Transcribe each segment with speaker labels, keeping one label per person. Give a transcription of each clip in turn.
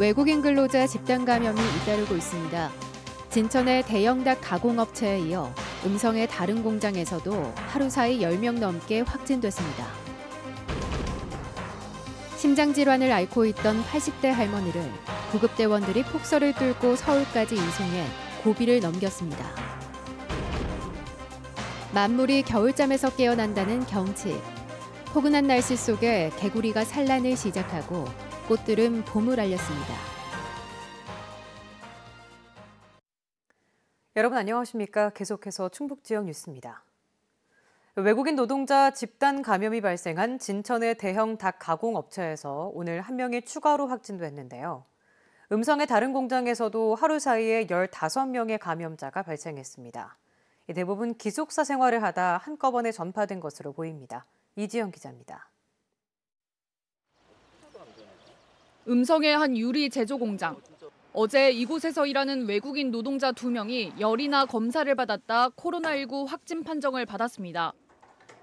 Speaker 1: 외국인 근로자 집단 감염이 잇따르고 있습니다. 진천의 대형 닭 가공업체에 이어 음성의 다른 공장에서도 하루 사이 10명 넘게 확진됐습니다. 심장질환을 앓고 있던 80대 할머니를 구급대원들이 폭설을 뚫고 서울까지 이송해 고비를 넘겼습니다. 만물이 겨울잠에서 깨어난다는 경치. 포근한 날씨 속에 개구리가 산란을 시작하고 꽃들은 봄을 알렸습니다. 여러분 안녕하십니까? 계속해서 충북 지역 뉴스입니다. 외국인 노동자 집단 감염이 발생한 진천의 대형 닭 가공 업체에서 오늘 한 명이 추가로 확진됐는데요. 음성의 다른 공장에서도 하루 사이에 15명의 감염자가 발생했습니다. 대부분 기숙사 생활을 하다 한꺼번에 전파된 것으로 보입니다. 이지영 기자입니다. 음성의 한 유리 제조 공장. 어제 이곳에서 일하는
Speaker 2: 외국인 노동자 2명이 열이나 검사를 받았다 코로나19 확진 판정을 받았습니다.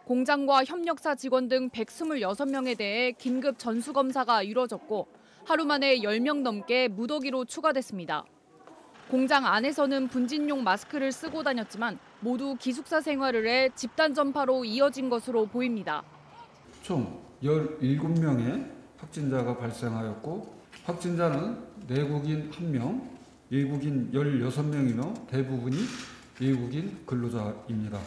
Speaker 2: 공장과 협력사 직원 등 126명에 대해 긴급 전수검사가 이뤄졌고 하루 만에 10명 넘게 무더기로 추가됐습니다. 공장 안에서는 분진용 마스크를 쓰고 다녔지만 모두 기숙사 생활을 해 집단 전파로 이어진 것으로 보입니다.
Speaker 3: 총 17명의 확진자가 발생하였고 확진자는 내국인 1명, 외국인 16명이며 대부분이 외국인 근로자입니다.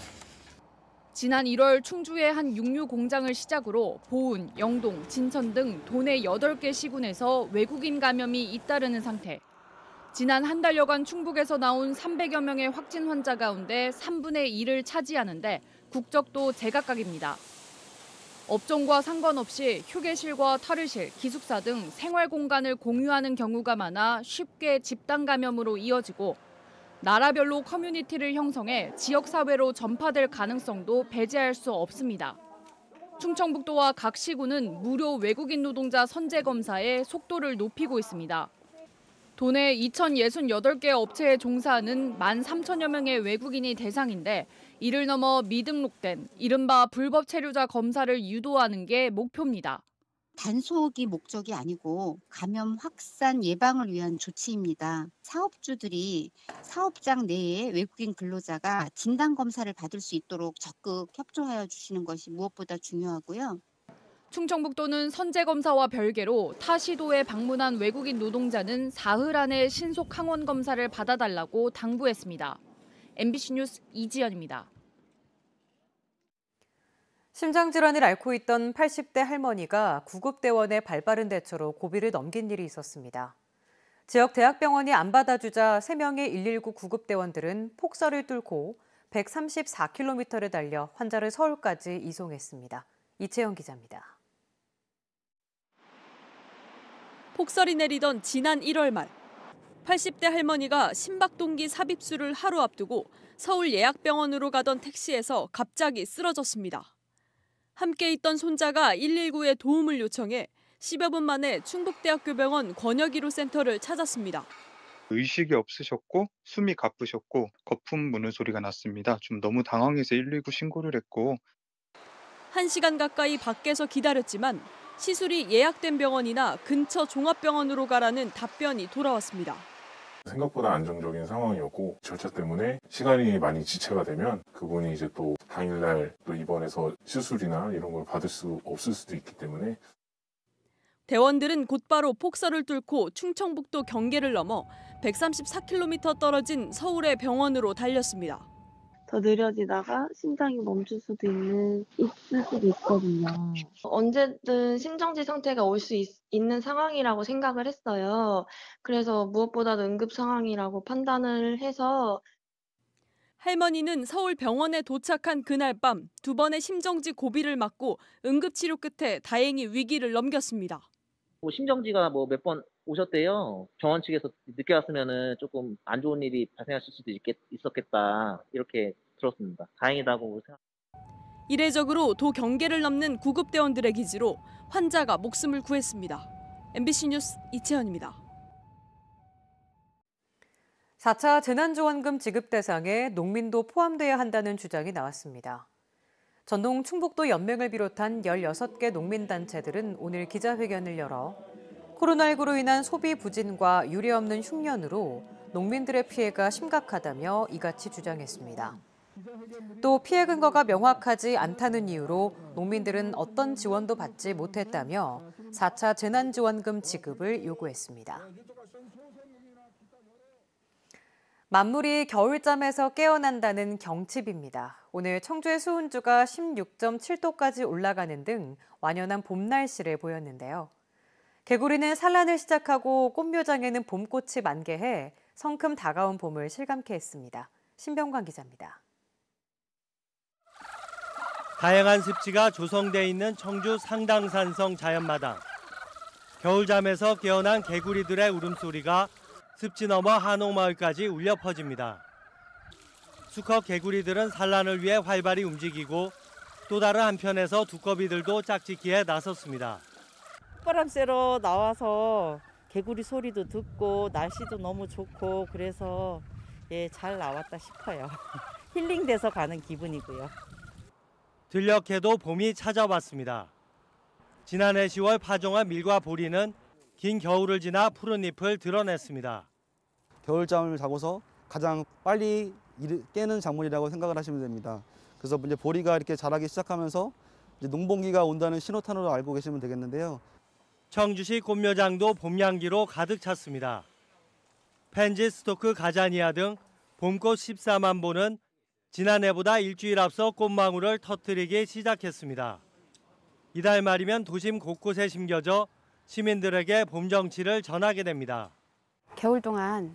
Speaker 2: 지난 1월 충주의 한 육류 공장을 시작으로 보은, 영동, 진천 등 도내 8개 시군에서 외국인 감염이 잇따르는 상태. 지난 한 달여간 충북에서 나온 300여 명의 확진 환자 가운데 3분의 1을 차지하는데 국적도 제각각입니다. 업종과 상관없이 휴게실과 탈의실, 기숙사 등 생활 공간을 공유하는 경우가 많아 쉽게 집단 감염으로 이어지고 나라별로 커뮤니티를 형성해 지역사회로 전파될 가능성도 배제할 수 없습니다. 충청북도와 각 시군은 무료 외국인 노동자 선제 검사에 속도를 높이고 있습니다. 도내 2,068개 업체에 종사하는 1만 3천여 명의 외국인이 대상인데 이를 넘어 미등록된 이른바 불법 체류자 검사를 유도하는 게 목표입니다. 단속이
Speaker 4: 목적이 아니고 감염 확산 예방을 위한 조치입니다. 사업주들이 사업장 내에 외국인 근로자가 진단 검사를 받을 수 있도록 적극
Speaker 2: 협조하여 주시는 것이 무엇보다 중요하고요. 충청북도는 선제 검사와 별개로 타 시도에 방문한 외국인 노동자는 사흘 안에 신속 항원 검사를
Speaker 1: 받아달라고 당부했습니다. MBC
Speaker 2: 뉴스 이지연입니다.
Speaker 1: 심장질환을 앓고 있던 80대 할머니가 구급대원의 발빠른 대처로 고비를 넘긴 일이 있었습니다. 지역 대학병원이 안 받아주자 3명의 119 구급대원들은 폭설을 뚫고 134km를 달려 환자를 서울까지 이송했습니다. 이채영 기자입니다. 폭설이
Speaker 4: 내리던 지난 1월 말 80대 할머니가 심박동기 삽입술을 하루 앞두고 서울 예약병원으로 가던 택시에서 갑자기 쓰러졌습니다. 함께 있던 손자가 119에 도움을 요청해 10여 분 만에 충북대학교 병원 권역이로 센터를 찾았습니다.
Speaker 3: 의식이 없으셨고 숨이 가쁘셨고 거품 무는 소리가 났습니다. 좀 너무 당황해서 119 신고를 했고
Speaker 4: 1시간 가까이 밖에서 기다렸지만 시술이 예약된 병원이나 근처 종합병원으로 가라는 답변이 돌아왔습니다.
Speaker 3: 생각보다 안정적인 상황이었고 절차 때문에 시간이 많이 지체가 되면 그분이 이제 또 당일날 또 입원해서 시술이나 이런 걸 받을 수 없을 수도 있기 때문에
Speaker 4: 대원들은 곧바로 폭설을 뚫고 충청북도 경계를 넘어 134km 떨어진 서울의 병원으로 달렸습니다. 더 느려지다가 심장이 멈출 수도 있는, 있을 수도 있거든요. 언제든 심정지 상태가 올 수 있는 상황이라고 생각을 했어요. 그래서 무엇보다도 응급 상황이라고 판단을 해서 할머니는 서울 병원에 도착한 그날 밤 두 번의 심정지 고비를 맞고 응급치료 끝에 다행히 위기를 넘겼습니다.
Speaker 3: 뭐 심정지가 뭐 몇 번 오셨대요. 병원 측에서 늦게 왔으면은 조금 안 좋은 일이 발생하실 수도 있겠, 있었겠다 이렇게 들었습니다. 다행이다고 생각.
Speaker 4: 이례적으로 도 경계를 넘는 구급대원들의 기지로 환자가 목숨을 구했습니다.
Speaker 1: MBC 뉴스 이채연입니다. 4차 재난지원금 지급 대상에 농민도 포함돼야 한다는 주장이 나왔습니다. 전동 충북도 연맹을 비롯한 16개 농민단체들은 오늘 기자회견을 열어 코로나19로 인한 소비 부진과 유례없는 흉년으로 농민들의 피해가 심각하다며 이같이 주장했습니다. 또 피해 근거가 명확하지 않다는 이유로 농민들은 어떤 지원도 받지 못했다며 4차 재난지원금 지급을 요구했습니다. 만물이 겨울잠에서 깨어난다는 경칩입니다. 오늘 청주의 수온주가 16.7도까지 올라가는 등 완연한 봄 날씨를 보였는데요. 개구리는 산란을 시작하고 꽃묘장에는 봄꽃이 만개해 성큼 다가온 봄을 실감케 했습니다. 신병관 기자입니다.
Speaker 3: 다양한 습지가 조성돼 있는 청주 상당산성 자연마당. 겨울잠에서 깨어난 개구리들의 울음소리가 습지 넘어 한옥마을까지 울려 퍼집니다. 수컷 개구리들은 산란을 위해 활발히 움직이고 또 다른 한편에서 두꺼비들도 짝짓기에 나섰습니다.
Speaker 4: 바람 쐬러 나와서 개구리 소리도 듣고 날씨도 너무 좋고 그래서 예, 잘 나왔다 싶어요. 힐링돼서 가는 기분이고요.
Speaker 3: 들녘에도 봄이 찾아왔습니다. 지난해 10월 파종한 밀과 보리는 긴 겨울을 지나 푸른 잎을 드러냈습니다. 겨울잠을 자고서 가장 빨리 깨는 작물이라고 생각을 하시면 됩니다. 그래서 이제 보리가 이렇게 자라기 시작하면서 농봉기가 온다는 신호탄으로 알고 계시면 되겠는데요. 청주시 곰묘장도 봄향기로 가득 찼습니다. 펜지 스토크 가자니아 등 봄꽃 14만 보는 지난해보다 일주일 앞서 꽃망울을 터뜨리기 시작했습니다. 이달 말이면 도심 곳곳에 심겨져 시민들에게 봄 정치를 전하게 됩니다.
Speaker 2: 겨울 동안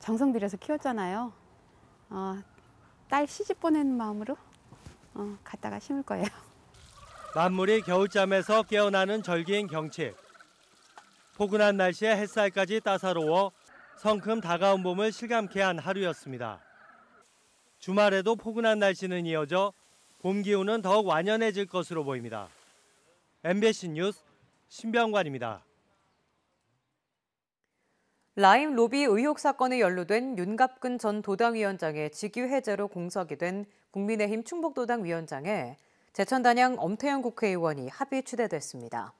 Speaker 2: 정성
Speaker 1: 들여서 키웠잖아요. 어, 딸 시집 보내는 마음으로 어, 갔다가 심을 거예요.
Speaker 3: 만물이 겨울잠에서 깨어나는 절기인 경칩. 포근한 날씨에 햇살까지 따사로워 성큼 다가온 봄을 실감케 한 하루였습니다. 주말에도 포근한 날씨는 이어져 봄 기운은 더욱 완연해질 것으로 보입니다. MBC 뉴스 신병관입니다. 라임 로비 의혹 사건에 연루된
Speaker 1: 윤갑근 전 도당위원장의 직위해제로 공석이 된 국민의힘 충북도당 위원장에 제천단양 엄태영 국회의원이 합의 추대됐습니다.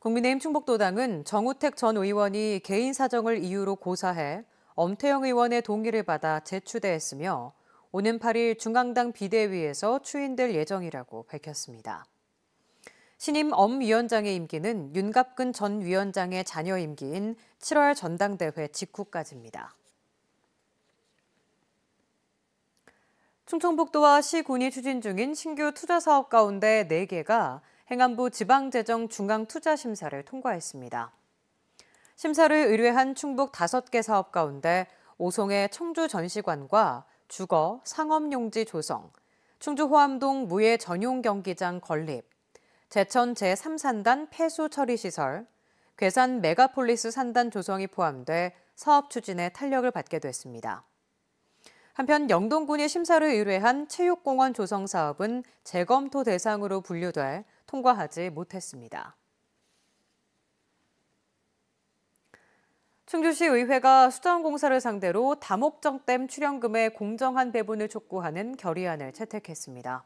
Speaker 1: 국민의힘 충북도당은 정우택 전 의원이 개인 사정을 이유로 고사해 엄태영 의원의 동의를 받아 재추대했으며 오는 8일 중앙당 비대위에서 추인될 예정이라고 밝혔습니다. 신임 엄 위원장의 임기는 윤갑근 전 위원장의 자녀 임기인 7월 전당대회 직후까지입니다. 충청북도와 시군이 추진 중인 신규 투자 사업 가운데 4개가 행안부 지방재정 중앙투자심사를 통과했습니다. 심사를 의뢰한 충북 5개 사업 가운데 오송의 청주 전시관과 주거, 상업용지 조성, 충주 호암동 무예 전용 경기장 건립, 제천 제3산단 폐수 처리 시설, 괴산 메가폴리스 산단 조성이 포함돼 사업 추진에 탄력을 받게 됐습니다. 한편 영동군이 심사를 의뢰한 체육공원 조성 사업은 재검토 대상으로 분류돼 통과하지 못했습니다. 충주시 의회가 수자원공사를 상대로 다목적댐 출연금의 공정한 배분을 촉구하는 결의안을 채택했습니다.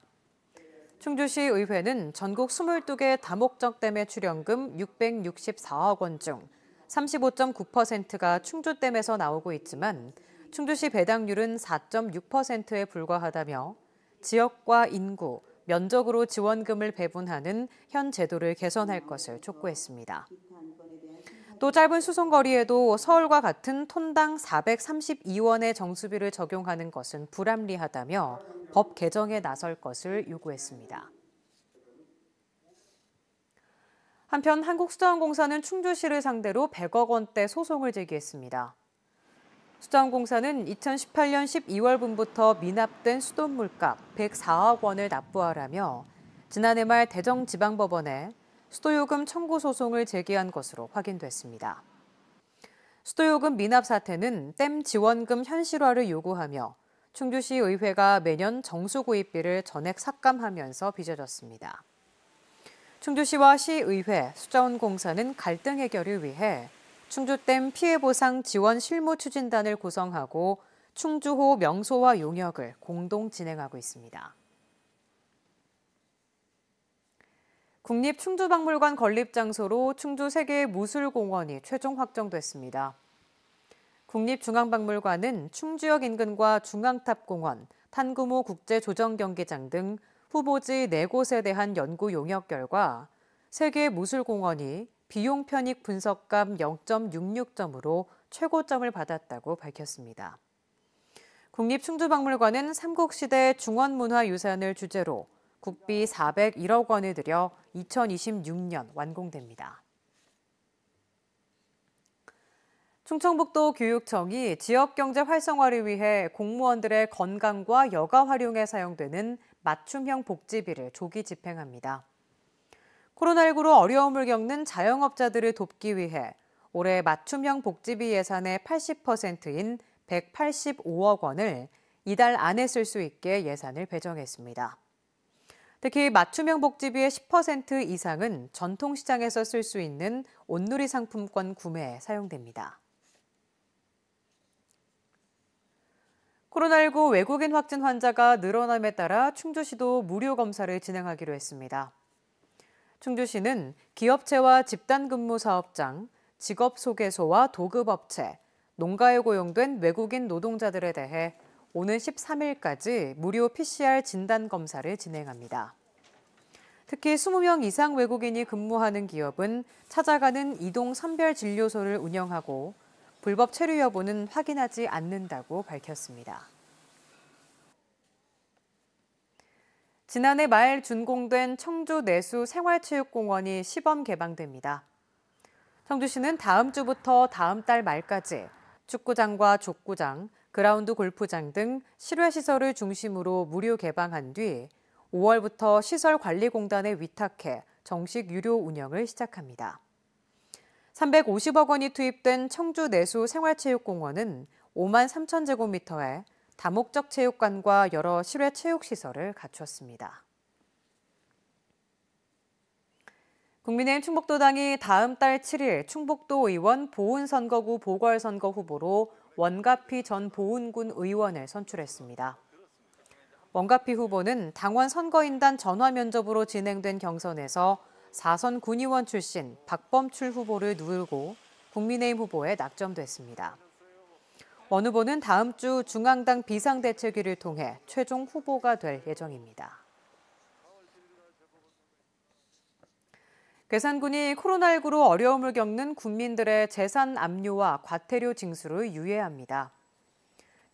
Speaker 1: 충주시 의회는 전국 22개 다목적댐의 출연금 664억 원 중 35.9%가 충주댐에서 나오고 있지만 충주시 배당률은 4.6%에 불과하다며 지역과 인구, 면적으로 지원금을 배분하는 현 제도를 개선할 것을 촉구했습니다. 또 짧은 수송거리에도 서울과 같은 톤당 432원의 정수비를 적용하는 것은 불합리하다며 법 개정에 나설 것을 요구했습니다. 한편 한국수자원공사는 충주시를 상대로 100억 원대 소송을 제기했습니다. 수자원공사는 2018년 12월분부터 미납된 수돗물값 104억 원을 납부하라며 지난해 말 대정지방법원에 수도요금 청구 소송을 제기한 것으로 확인됐습니다. 수도요금 미납 사태는 댐 지원금 현실화를 요구하며 충주시 의회가 매년 정수구입비를 전액 삭감하면서 빚어졌습니다. 충주시와 시의회, 수자원공사는 갈등 해결을 위해 충주댐 피해보상 지원 실무 추진단을 구성하고 충주호 명소와 용역을 공동 진행하고 있습니다. 국립충주박물관 건립장소로 충주세계무술공원이 최종 확정됐습니다. 국립중앙박물관은 충주역 인근과 중앙탑공원, 탄구모 국제조정경기장 등 후보지 4곳에 대한 연구 용역 결과 세계무술공원이 비용 편익 분석감 0.66점으로 최고점을 받았다고 밝혔습니다. 국립충주박물관은 삼국시대 중원문화유산을 주제로 국비 401억 원을 들여 2026년 완공됩니다. 충청북도 교육청이 지역경제 활성화를 위해 공무원들의 건강과 여가 활용에 사용되는 맞춤형 복지비를 조기 집행합니다. 코로나19로 어려움을 겪는 자영업자들을 돕기 위해 올해 맞춤형 복지비 예산의 80%인 185억 원을 이달 안에 쓸 수 있게 예산을 배정했습니다. 특히 맞춤형 복지비의 10% 이상은 전통시장에서 쓸 수 있는 온누리 상품권 구매에 사용됩니다. 코로나19 외국인 확진 환자가 늘어남에 따라 충주시도 무료 검사를 진행하기로 했습니다. 충주시는 기업체와 집단근무 사업장, 직업소개소와 도급업체, 농가에 고용된 외국인 노동자들에 대해 오는 13일까지 무료 PCR 진단 검사를 진행합니다. 특히 20명 이상 외국인이 근무하는 기업은 찾아가는 이동 선별 진료소를 운영하고 불법 체류 여부는 확인하지 않는다고 밝혔습니다. 지난해 말 준공된 청주 내수 생활체육공원이 시범 개방됩니다. 청주시는 다음 주부터 다음 달 말까지 축구장과 족구장, 그라운드 골프장 등 실외 시설을 중심으로 무료 개방한 뒤 5월부터 시설관리공단에 위탁해 정식 유료 운영을 시작합니다. 350억 원이 투입된 청주 내수 생활체육공원은 5만 3천 제곱미터에 다목적 체육관과 여러 실외 체육시설을 갖췄습니다. 국민의힘 충북도당이 다음 달 7일 충북도 의원 보훈선거구 보궐선거 후보로 원가피 전보훈군 의원을 선출했습니다. 원가피 후보는 당원 선거인단 전화 면접으로 진행된 경선에서 4선 군의원 출신 박범출 후보를 누르고 국민의힘 후보에 낙점됐습니다. 원 후보는 다음 주 중앙당 비상대책위를 통해 최종 후보가 될 예정입니다. 계산군이 코로나19로 어려움을 겪는 국민들의 재산 압류와 과태료 징수를 유예합니다.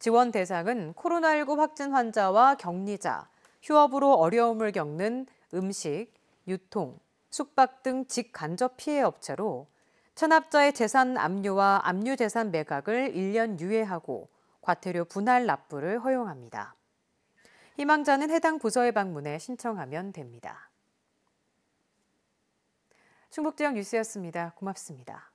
Speaker 1: 지원 대상은 코로나19 확진 환자와 격리자, 휴업으로 어려움을 겪는 음식, 유통, 숙박 등 직간접 피해 업체로 체납자의 재산 압류와 압류 재산 매각을 1년 유예하고 과태료 분할 납부를 허용합니다. 희망자는 해당 부서에 방문해 신청하면 됩니다. 충북지역 뉴스였습니다. 고맙습니다.